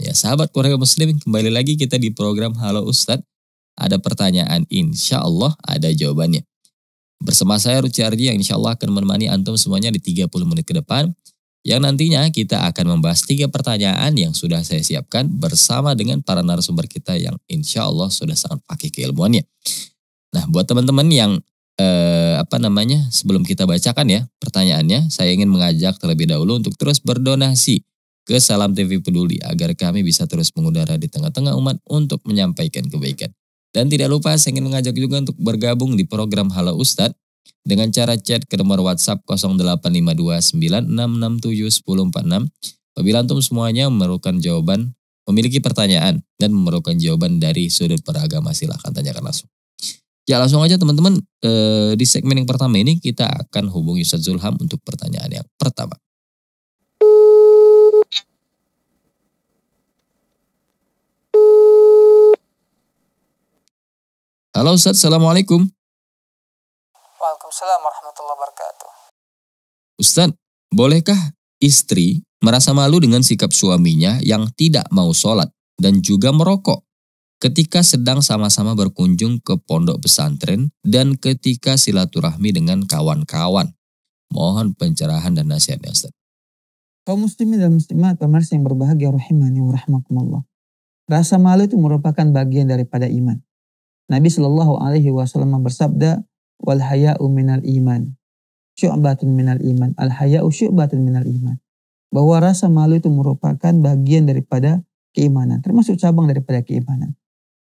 Ya, sahabat keluarga muslim, kembali lagi kita di program Halo Ustadz. Ada pertanyaan, insya Allah ada jawabannya. Bersama saya Ruci Arji yang insya Allah akan menemani Antum semuanya di 30 menit ke depan. Yang nantinya kita akan membahas tiga pertanyaan yang sudah saya siapkan bersama dengan para narasumber kita yang insya Allah sudah sangat pakai keilmuannya. Nah, buat teman-teman yang eh, apa namanya sebelum kita bacakan ya pertanyaannya, saya ingin mengajak terlebih dahulu untuk terus berdonasi ke Salam TV Peduli agar kami bisa terus mengudara di tengah-tengah umat untuk menyampaikan kebaikan. Dan tidak lupa saya ingin mengajak juga untuk bergabung di program Halo Ustadz dengan cara chat ke nomor WhatsApp 085296671046. Apabila antum semuanya memerlukan jawaban, memiliki pertanyaan dan memerlukan jawaban dari sudut beragama silahkan tanyakan langsung. Ya langsung aja teman-teman eh, di segmen yang pertama ini kita akan hubungi Ustadz Zulham untuk pertanyaan yang pertama. Halo Ustaz, Assalamualaikum. Waalaikumsalam warahmatullahi wabarakatuh. Ustaz, bolehkah istri merasa malu dengan sikap suaminya yang tidak mau sholat dan juga merokok ketika sedang sama-sama berkunjung ke pondok pesantren dan ketika silaturahmi dengan kawan-kawan? Mohon pencerahan dan nasihatnya Ustaz. Kau muslimin dan muslimat, pemirsa yang berbahagia rahimani wa rahmatullah. Rasa malu itu merupakan bagian daripada iman Nabi Shallallahu Alaihi Wasallam bersabda, wal haya'u minal iman, syu'batun minal iman, al haya'u syu'batun minal iman. Bahwa rasa malu itu merupakan bagian daripada keimanan, termasuk cabang daripada keimanan.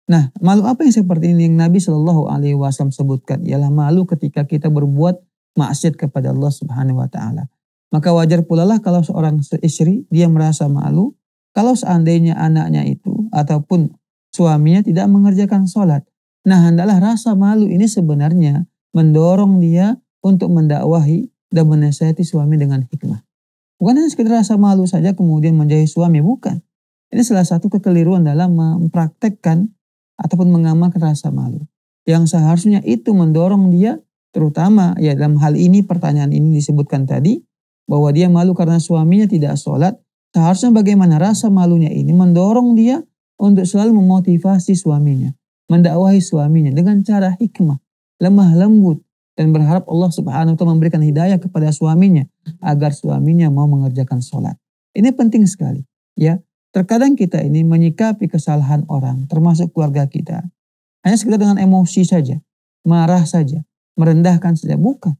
Nah, malu apa yang seperti ini yang Nabi Shallallahu Alaihi Wasallam sebutkan ialah malu ketika kita berbuat maksiat kepada Allah Subhanahu Wa Taala. Maka wajar pula lah kalau seorang istri dia merasa malu kalau seandainya anaknya itu ataupun suaminya tidak mengerjakan sholat. Nah, hendaklah rasa malu ini sebenarnya mendorong dia untuk mendakwahi dan menasihati suami dengan hikmah. Bukan hanya sekedar rasa malu saja kemudian menjahit suami, bukan. Ini salah satu kekeliruan dalam mempraktekkan ataupun mengamalkan rasa malu. Yang seharusnya itu mendorong dia terutama ya dalam hal ini pertanyaan ini disebutkan tadi bahwa dia malu karena suaminya tidak sholat. Seharusnya bagaimana rasa malunya ini mendorong dia untuk selalu memotivasi suaminya mendakwahi suaminya dengan cara hikmah, lemah lembut, dan berharap Allah Subhanahu wa taala memberikan hidayah kepada suaminya agar suaminya mau mengerjakan sholat. Ini penting sekali, ya. Terkadang kita ini menyikapi kesalahan orang, termasuk keluarga kita, hanya sekedar dengan emosi saja, marah saja, merendahkan saja, bukan.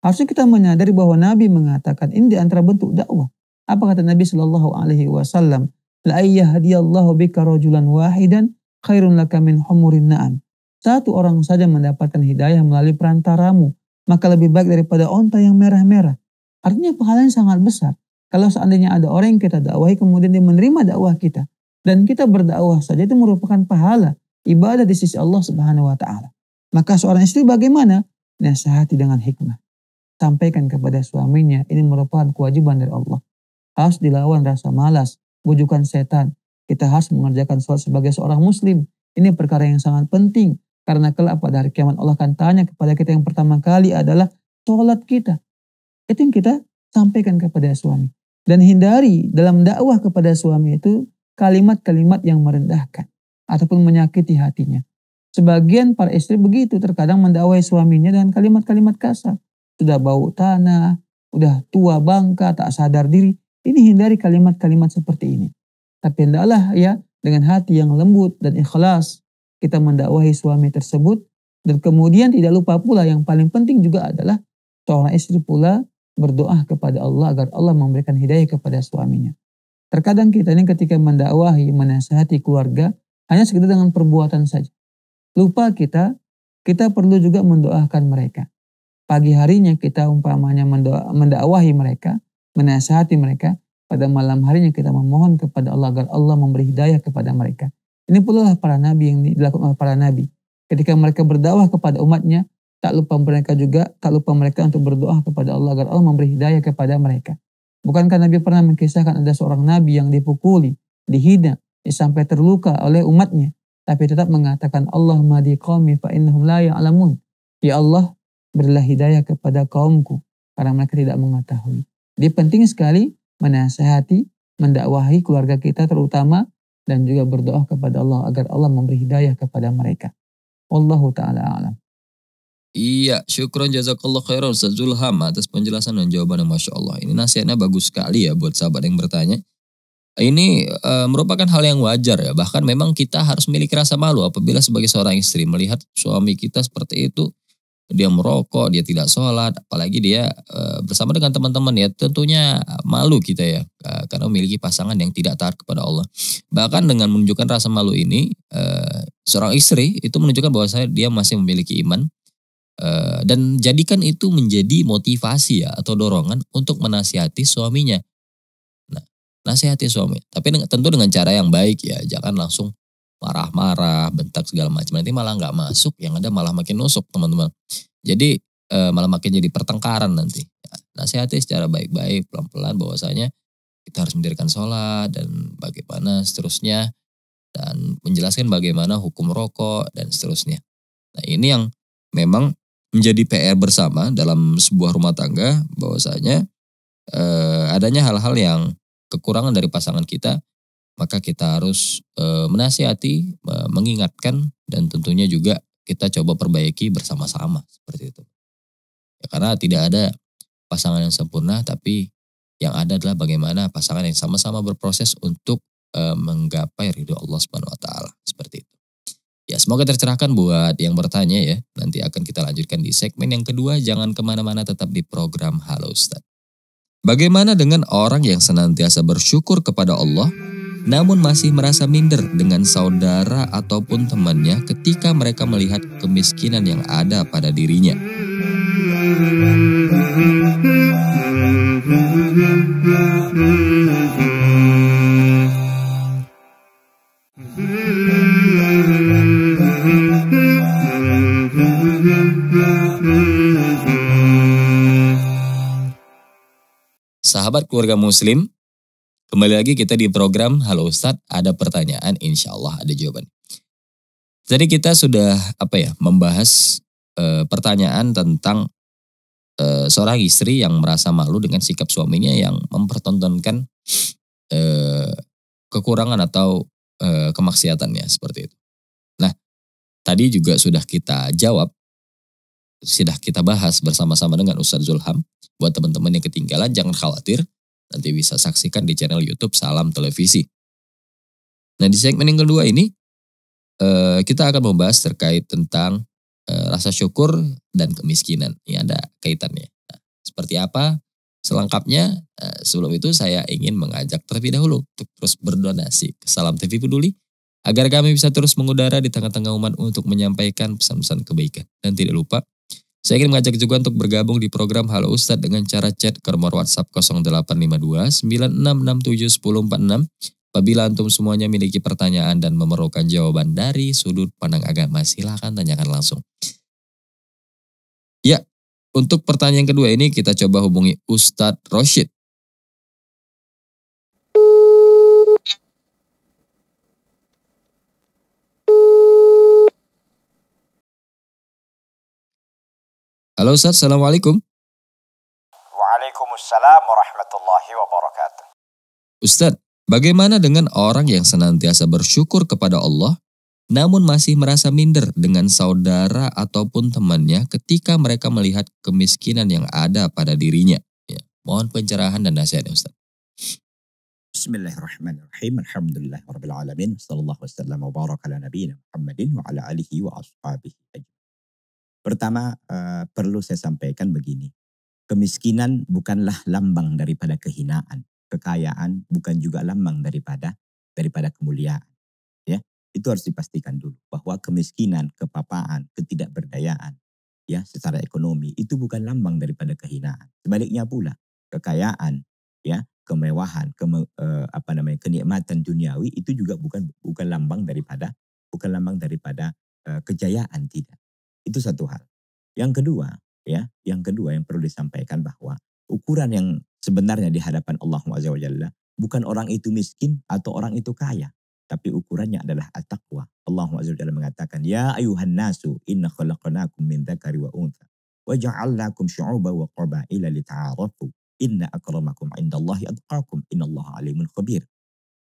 Harusnya kita menyadari bahwa Nabi mengatakan ini di antara bentuk dakwah. Apa kata Nabi Shallallahu Alaihi Wasallam? La ayyahadiyallahu bika rajulan wahidan khairun laka min humurin na'am. Satu orang saja mendapatkan hidayah melalui perantaramu, maka lebih baik daripada onta yang merah-merah. Artinya pahalanya sangat besar. Kalau seandainya ada orang yang kita dakwahi kemudian dia menerima dakwah kita dan kita berdakwah saja itu merupakan pahala ibadah di sisi Allah Subhanahu wa taala. Maka seorang istri bagaimana? Nasihati dengan hikmah. Sampaikan kepada suaminya ini merupakan kewajiban dari Allah. Harus dilawan rasa malas, bujukan setan, kita harus mengerjakan sholat sebagai seorang muslim. Ini perkara yang sangat penting. Karena kelak pada hari kiamat Allah akan tanya kepada kita yang pertama kali adalah sholat kita. Itu yang kita sampaikan kepada suami. Dan hindari dalam dakwah kepada suami itu kalimat-kalimat yang merendahkan. Ataupun menyakiti hatinya. Sebagian para istri begitu terkadang mendakwai suaminya dengan kalimat-kalimat kasar. Sudah bau tanah, sudah tua bangka, tak sadar diri. Ini hindari kalimat-kalimat seperti ini. Tapi hendaklah ya dengan hati yang lembut dan ikhlas kita mendakwahi suami tersebut dan kemudian tidak lupa pula yang paling penting juga adalah seorang istri pula berdoa kepada Allah agar Allah memberikan hidayah kepada suaminya. Terkadang kita ini ketika mendakwahi, menasihati keluarga hanya sekedar dengan perbuatan saja. Lupa kita, kita perlu juga mendoakan mereka. Pagi harinya kita umpamanya mendakwahi mereka, menasihati mereka, pada malam harinya kita memohon kepada Allah agar Allah memberi hidayah kepada mereka. Ini pula para nabi yang dilakukan oleh para nabi. Ketika mereka berdakwah kepada umatnya, tak lupa mereka juga, tak lupa mereka untuk berdoa kepada Allah agar Allah memberi hidayah kepada mereka. Bukankah Nabi pernah mengkisahkan ada seorang nabi yang dipukuli, dihina, sampai terluka oleh umatnya, tapi tetap mengatakan Allah madi qawmi fa innahum la ya'lamun. Ya Allah, berilah hidayah kepada kaumku karena mereka tidak mengetahui. Dia penting sekali menasehati, mendakwahi keluarga kita terutama dan juga berdoa kepada Allah agar Allah memberi hidayah kepada mereka. Wallahu taala alam. Iya, syukron jazakallah khairan Ustaz Zulham atas penjelasan dan jawaban yang Masya Allah. Ini nasihatnya bagus sekali ya buat sahabat yang bertanya. Ini e, merupakan hal yang wajar ya, bahkan memang kita harus memiliki rasa malu apabila sebagai seorang istri melihat suami kita seperti itu dia merokok, dia tidak sholat, apalagi dia e, bersama dengan teman-teman ya tentunya malu kita ya e, karena memiliki pasangan yang tidak taat kepada Allah. Bahkan dengan menunjukkan rasa malu ini, e, seorang istri itu menunjukkan bahwa saya dia masih memiliki iman e, dan jadikan itu menjadi motivasi ya atau dorongan untuk menasihati suaminya. Nah, nasihati suami, tapi dengan, tentu dengan cara yang baik ya, jangan langsung marah-marah, bentak segala macam. Nanti malah nggak masuk, yang ada malah makin nusuk teman-teman. Jadi e, malah makin jadi pertengkaran nanti. Ya, nasihati secara baik-baik, pelan-pelan bahwasanya kita harus mendirikan sholat dan bagaimana seterusnya dan menjelaskan bagaimana hukum rokok dan seterusnya. Nah ini yang memang menjadi PR bersama dalam sebuah rumah tangga bahwasanya e, adanya hal-hal yang kekurangan dari pasangan kita maka kita harus e, menasihati, e, mengingatkan, dan tentunya juga kita coba perbaiki bersama-sama seperti itu. Ya, karena tidak ada pasangan yang sempurna, tapi yang ada adalah bagaimana pasangan yang sama-sama berproses untuk e, menggapai ridho Allah Subhanahu Wa Taala seperti itu. Ya semoga tercerahkan buat yang bertanya ya. Nanti akan kita lanjutkan di segmen yang kedua. Jangan kemana-mana tetap di program Halo Ustaz. Bagaimana dengan orang yang senantiasa bersyukur kepada Allah namun masih merasa minder dengan saudara ataupun temannya ketika mereka melihat kemiskinan yang ada pada dirinya. Sahabat keluarga Muslim, Kembali lagi kita di program Halo Ustadz, ada pertanyaan insya Allah ada jawaban. Jadi kita sudah apa ya membahas e, pertanyaan tentang e, seorang istri yang merasa malu dengan sikap suaminya yang mempertontonkan e, kekurangan atau e, kemaksiatannya seperti itu. Nah tadi juga sudah kita jawab, sudah kita bahas bersama-sama dengan Ustadz Zulham. Buat teman-teman yang ketinggalan jangan khawatir, Nanti bisa saksikan di channel YouTube Salam Televisi. Nah, di segmen yang kedua ini eh, kita akan membahas terkait tentang eh, rasa syukur dan kemiskinan. Ini ada kaitannya. Nah, seperti apa selengkapnya? Eh, sebelum itu saya ingin mengajak terlebih dahulu untuk terus berdonasi ke Salam TV Peduli agar kami bisa terus mengudara di tengah-tengah umat untuk menyampaikan pesan-pesan kebaikan. Dan tidak lupa saya ingin mengajak juga untuk bergabung di program Halo Ustadz dengan cara chat ke nomor WhatsApp 0852 1046. Apabila antum semuanya memiliki pertanyaan dan memerlukan jawaban dari sudut pandang agama, silahkan tanyakan langsung. Ya, untuk pertanyaan kedua ini kita coba hubungi Ustadz Roshid Halo Ustaz, Assalamualaikum. Waalaikumsalam warahmatullahi wabarakatuh. Ustaz, bagaimana dengan orang yang senantiasa bersyukur kepada Allah, namun masih merasa minder dengan saudara ataupun temannya ketika mereka melihat kemiskinan yang ada pada dirinya? Ya, mohon pencerahan dan nasihatnya Ustaz. Bismillahirrahmanirrahim. Alhamdulillah rabbil alamin. wabarakatuh wasallam wa baraka Muhammadin wa ala alihi wa ashabihi ajma'in. Pertama uh, perlu saya sampaikan begini. Kemiskinan bukanlah lambang daripada kehinaan. Kekayaan bukan juga lambang daripada daripada kemuliaan. Ya, itu harus dipastikan dulu bahwa kemiskinan, kepapaan, ketidakberdayaan ya secara ekonomi itu bukan lambang daripada kehinaan. Sebaliknya pula, kekayaan ya, kemewahan, keme, eh, apa namanya kenikmatan duniawi itu juga bukan bukan lambang daripada bukan lambang daripada eh, kejayaan tidak itu satu hal. Yang kedua, ya, yang kedua yang perlu disampaikan bahwa ukuran yang sebenarnya di hadapan Allah Azza wa Jalla bukan orang itu miskin atau orang itu kaya, tapi ukurannya adalah at-taqwa. Allah Azza wa Jalla mengatakan, "Ya ayuhan nasu, inna khalaqnakum min dzakari wa untha wa ja'alnakum syu'uban wa qabaila Inna akramakum indallahi atqakum innallaha alimun khabir.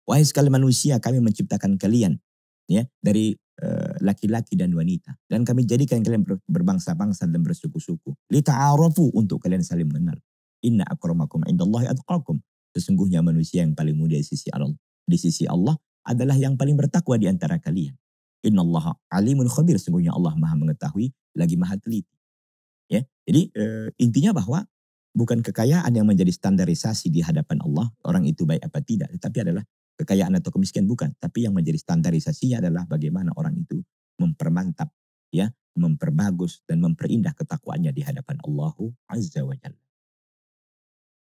Wahai sekali manusia, kami menciptakan kalian ya dari Eh, laki-laki dan wanita. Dan kami jadikan kalian berbangsa-bangsa dan bersuku-suku. Lita'arafu untuk kalian saling mengenal. Inna akramakum indallahi atqakum. Sesungguhnya manusia yang paling mulia di sisi Allah. Di sisi Allah adalah yang paling bertakwa di antara kalian. Inna alimun khabir. Sesungguhnya Allah maha mengetahui lagi maha teliti. Ya, jadi e, intinya bahwa bukan kekayaan yang menjadi standarisasi di hadapan Allah. Orang itu baik apa tidak. Tetapi adalah kekayaan atau kemiskinan bukan, tapi yang menjadi standarisasinya adalah bagaimana orang itu mempermantap ya, memperbagus dan memperindah ketakwaannya di hadapan Allah Azza wa Jalla.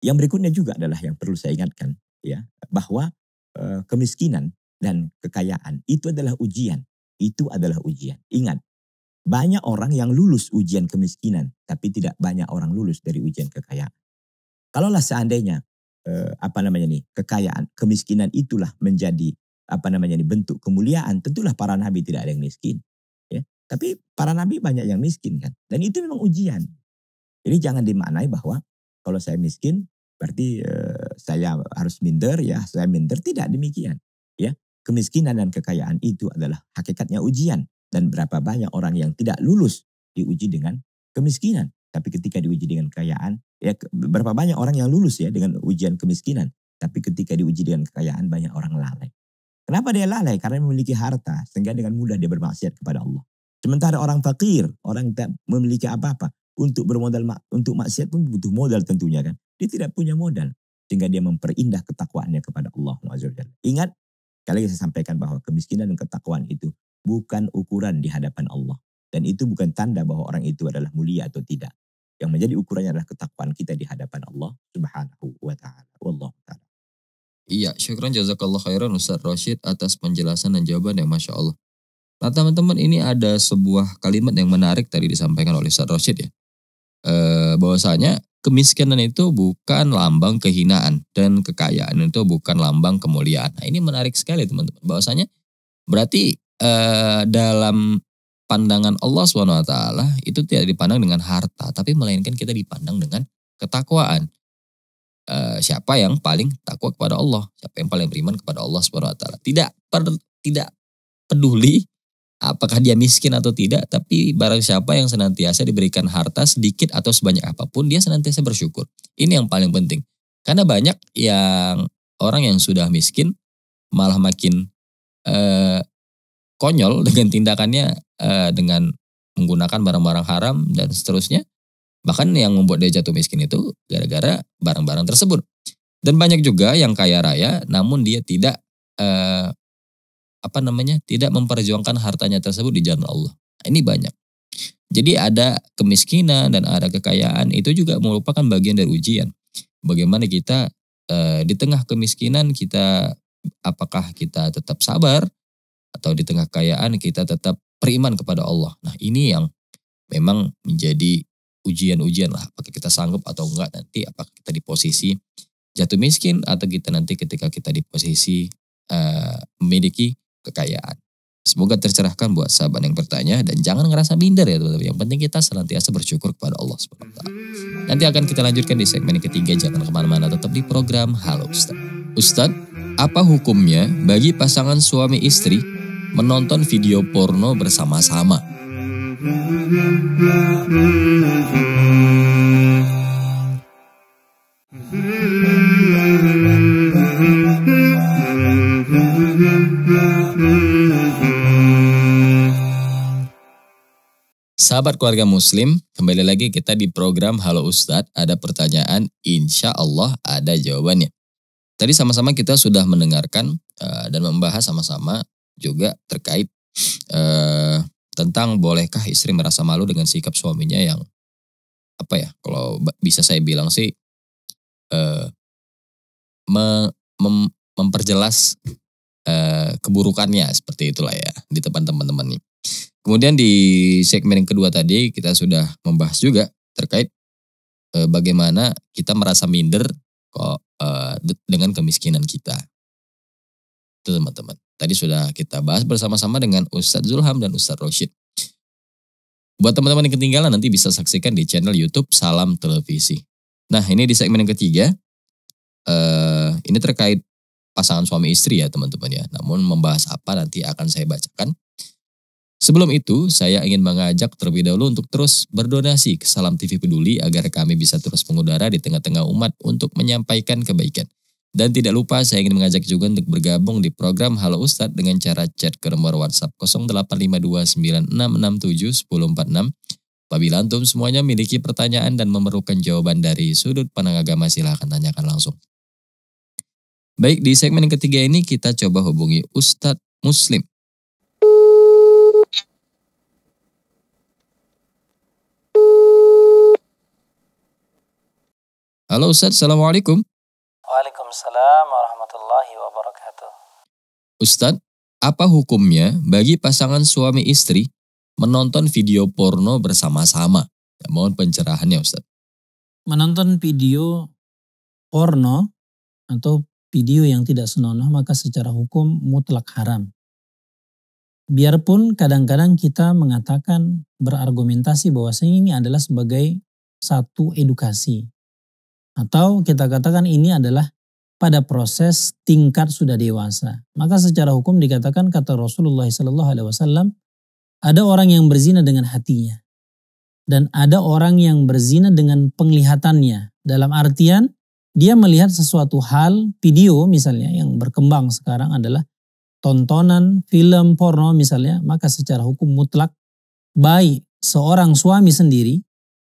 Yang berikutnya juga adalah yang perlu saya ingatkan ya, bahwa e, kemiskinan dan kekayaan itu adalah ujian. Itu adalah ujian. Ingat, banyak orang yang lulus ujian kemiskinan, tapi tidak banyak orang lulus dari ujian kekayaan. Kalaulah seandainya eh, apa namanya nih kekayaan kemiskinan itulah menjadi apa namanya nih bentuk kemuliaan tentulah para nabi tidak ada yang miskin ya tapi para nabi banyak yang miskin kan dan itu memang ujian jadi jangan dimaknai bahwa kalau saya miskin berarti eh, saya harus minder ya saya minder tidak demikian ya kemiskinan dan kekayaan itu adalah hakikatnya ujian dan berapa banyak orang yang tidak lulus diuji dengan kemiskinan tapi ketika diuji dengan kekayaan, ya berapa banyak orang yang lulus ya dengan ujian kemiskinan. Tapi ketika diuji dengan kekayaan banyak orang lalai. Kenapa dia lalai? Karena memiliki harta sehingga dengan mudah dia bermaksiat kepada Allah. Sementara orang fakir, orang tak memiliki apa-apa, untuk bermodal untuk maksiat pun butuh modal tentunya kan. Dia tidak punya modal sehingga dia memperindah ketakwaannya kepada Allah Ingat, kali lagi saya sampaikan bahwa kemiskinan dan ketakwaan itu bukan ukuran di hadapan Allah dan itu bukan tanda bahwa orang itu adalah mulia atau tidak. Yang menjadi ukurannya adalah ketakwaan kita di hadapan Allah Subhanahu wa taala. Wallahu taala. Iya, syukran jazakallah khairan Ustaz Rashid atas penjelasan dan jawaban yang Masya Allah. Nah teman-teman ini ada sebuah kalimat yang menarik tadi disampaikan oleh Ustaz Rashid ya. E, bahwasanya kemiskinan itu bukan lambang kehinaan dan kekayaan itu bukan lambang kemuliaan. Nah ini menarik sekali teman-teman. Bahwasanya berarti e, dalam pandangan Allah swt itu tidak dipandang dengan harta, tapi melainkan kita dipandang dengan ketakwaan. E, siapa yang paling takwa kepada Allah, siapa yang paling beriman kepada Allah swt. Tidak per, tidak peduli apakah dia miskin atau tidak, tapi barang siapa yang senantiasa diberikan harta sedikit atau sebanyak apapun, dia senantiasa bersyukur. Ini yang paling penting. Karena banyak yang orang yang sudah miskin malah makin eh, konyol dengan tindakannya uh, dengan menggunakan barang-barang haram dan seterusnya. Bahkan yang membuat dia jatuh miskin itu gara-gara barang-barang tersebut. Dan banyak juga yang kaya raya namun dia tidak eh, apa namanya? tidak memperjuangkan hartanya tersebut di jalan Allah. Ini banyak. Jadi ada kemiskinan dan ada kekayaan itu juga merupakan bagian dari ujian. Bagaimana kita e, di tengah kemiskinan kita apakah kita tetap sabar atau di tengah kekayaan kita tetap beriman kepada Allah. Nah ini yang memang menjadi ujian-ujian lah. Apakah kita sanggup atau enggak nanti. Apakah kita di posisi jatuh miskin atau kita nanti ketika kita di posisi uh, memiliki kekayaan. Semoga tercerahkan buat sahabat yang bertanya dan jangan ngerasa minder ya teman-teman. Yang penting kita senantiasa bersyukur kepada Allah SWT. Nanti akan kita lanjutkan di segmen ketiga. Jangan kemana-mana tetap di program Halo Ustadz. Ustadz, apa hukumnya bagi pasangan suami istri menonton video porno bersama-sama. Sahabat keluarga muslim, kembali lagi kita di program Halo Ustadz. Ada pertanyaan, insya Allah ada jawabannya. Tadi sama-sama kita sudah mendengarkan eh, dan membahas sama-sama juga terkait eh, tentang bolehkah istri merasa malu dengan sikap suaminya yang apa ya kalau bisa saya bilang sih eh, me, mem, memperjelas eh, keburukannya seperti itulah ya di depan teman-teman nih. Kemudian di segmen yang kedua tadi kita sudah membahas juga terkait eh, bagaimana kita merasa minder kok eh, dengan kemiskinan kita. Itu teman-teman. Tadi sudah kita bahas bersama-sama dengan Ustadz Zulham dan Ustadz Roshid. Buat teman-teman yang ketinggalan nanti bisa saksikan di channel YouTube Salam Televisi. Nah ini di segmen yang ketiga. Uh, ini terkait pasangan suami istri ya teman-teman ya. Namun membahas apa nanti akan saya bacakan. Sebelum itu, saya ingin mengajak terlebih dahulu untuk terus berdonasi ke Salam TV Peduli agar kami bisa terus mengudara di tengah-tengah umat untuk menyampaikan kebaikan. Dan tidak lupa saya ingin mengajak juga untuk bergabung di program Halo Ustadz dengan cara chat ke nomor WhatsApp 085296671046. Apabila antum semuanya memiliki pertanyaan dan memerlukan jawaban dari sudut pandang agama silahkan tanyakan langsung. Baik, di segmen ketiga ini kita coba hubungi Ustadz Muslim. Halo Ustadz, Assalamualaikum. Waalaikumsalam warahmatullahi wabarakatuh. Ustadz, apa hukumnya bagi pasangan suami istri menonton video porno bersama-sama? Ya, mohon pencerahannya Ustadz. Menonton video porno atau video yang tidak senonoh maka secara hukum mutlak haram. Biarpun kadang-kadang kita mengatakan berargumentasi bahwasanya ini adalah sebagai satu edukasi. Atau kita katakan ini adalah pada proses tingkat sudah dewasa. Maka secara hukum dikatakan kata Rasulullah saw Alaihi Wasallam ada orang yang berzina dengan hatinya dan ada orang yang berzina dengan penglihatannya. Dalam artian dia melihat sesuatu hal, video misalnya yang berkembang sekarang adalah tontonan film porno misalnya, maka secara hukum mutlak baik seorang suami sendiri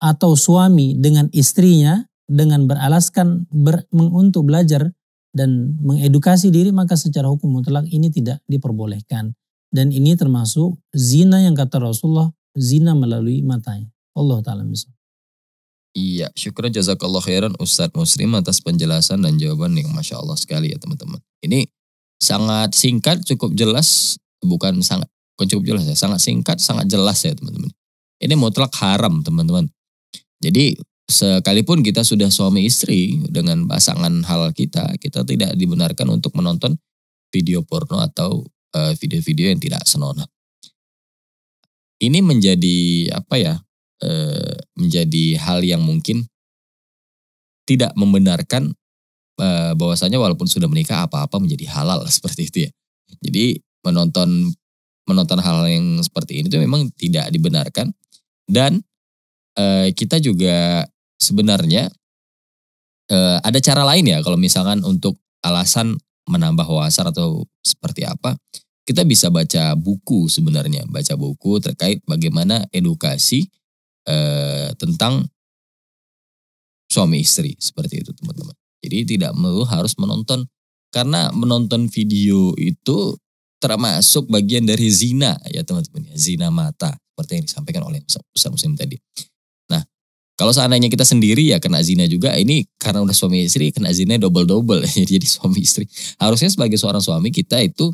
atau suami dengan istrinya dengan beralaskan ber, untuk belajar dan mengedukasi diri maka secara hukum mutlak ini tidak diperbolehkan. Dan ini termasuk zina yang kata Rasulullah, zina melalui matanya. Allah Ta'ala misal. Iya, syukur jazakallah khairan Ustadz Muslim atas penjelasan dan jawaban yang Masya Allah sekali ya teman-teman. Ini sangat singkat, cukup jelas, bukan sangat, bukan cukup jelas ya, sangat singkat, sangat jelas ya teman-teman. Ini mutlak haram teman-teman. Jadi sekalipun kita sudah suami istri dengan pasangan halal kita, kita tidak dibenarkan untuk menonton video porno atau eh, video-video yang tidak senonoh. Ini menjadi apa ya? Eh, menjadi hal yang mungkin tidak membenarkan eh, bahwasanya walaupun sudah menikah apa-apa menjadi halal seperti itu ya. Jadi menonton menonton hal yang seperti ini itu memang tidak dibenarkan dan kita juga sebenarnya eh, ada cara lain ya kalau misalkan untuk alasan menambah wawasan atau seperti apa kita bisa baca buku sebenarnya baca buku terkait bagaimana edukasi eh, tentang suami istri seperti itu teman-teman jadi tidak perlu harus menonton karena menonton video itu termasuk bagian dari zina ya teman-teman zina mata seperti yang disampaikan oleh Ustaz Muslim tadi kalau seandainya kita sendiri ya kena zina juga, ini karena udah suami istri kena zina double-double. Jadi suami istri. Harusnya sebagai seorang suami kita itu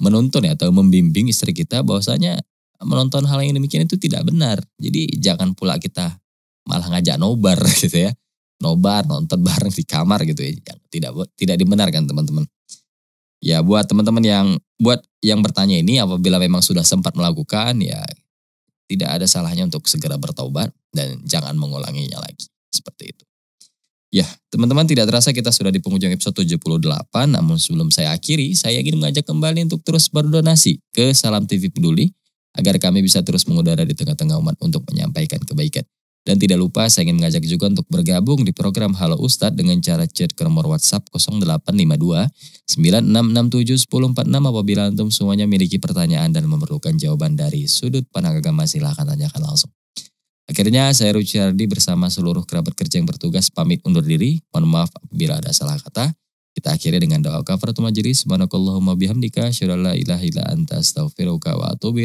menonton ya atau membimbing istri kita bahwasanya menonton hal yang demikian itu tidak benar. Jadi jangan pula kita malah ngajak nobar gitu ya. Nobar, nonton bareng di kamar gitu ya. Tidak tidak dibenarkan teman-teman. Ya buat teman-teman yang buat yang bertanya ini apabila memang sudah sempat melakukan ya tidak ada salahnya untuk segera bertobat dan jangan mengulanginya lagi. Seperti itu. Ya, teman-teman tidak terasa kita sudah di penghujung episode 78, namun sebelum saya akhiri, saya ingin mengajak kembali untuk terus berdonasi ke Salam TV Peduli, agar kami bisa terus mengudara di tengah-tengah umat untuk menyampaikan kebaikan. Dan tidak lupa saya ingin mengajak juga untuk bergabung di program Halo Ustadz dengan cara chat ke nomor WhatsApp 0852 9667 1046 apabila antum semuanya memiliki pertanyaan dan memerlukan jawaban dari sudut pandang agama silahkan tanyakan langsung. Akhirnya saya Ruciardi bersama seluruh kerabat kerja yang bertugas pamit undur diri. Mohon maaf bila ada salah kata. Kita akhiri dengan doa kafaratul majelis. Subhanakallahumma bihamdika syada la ilaha anta astaghfiruka wa atubu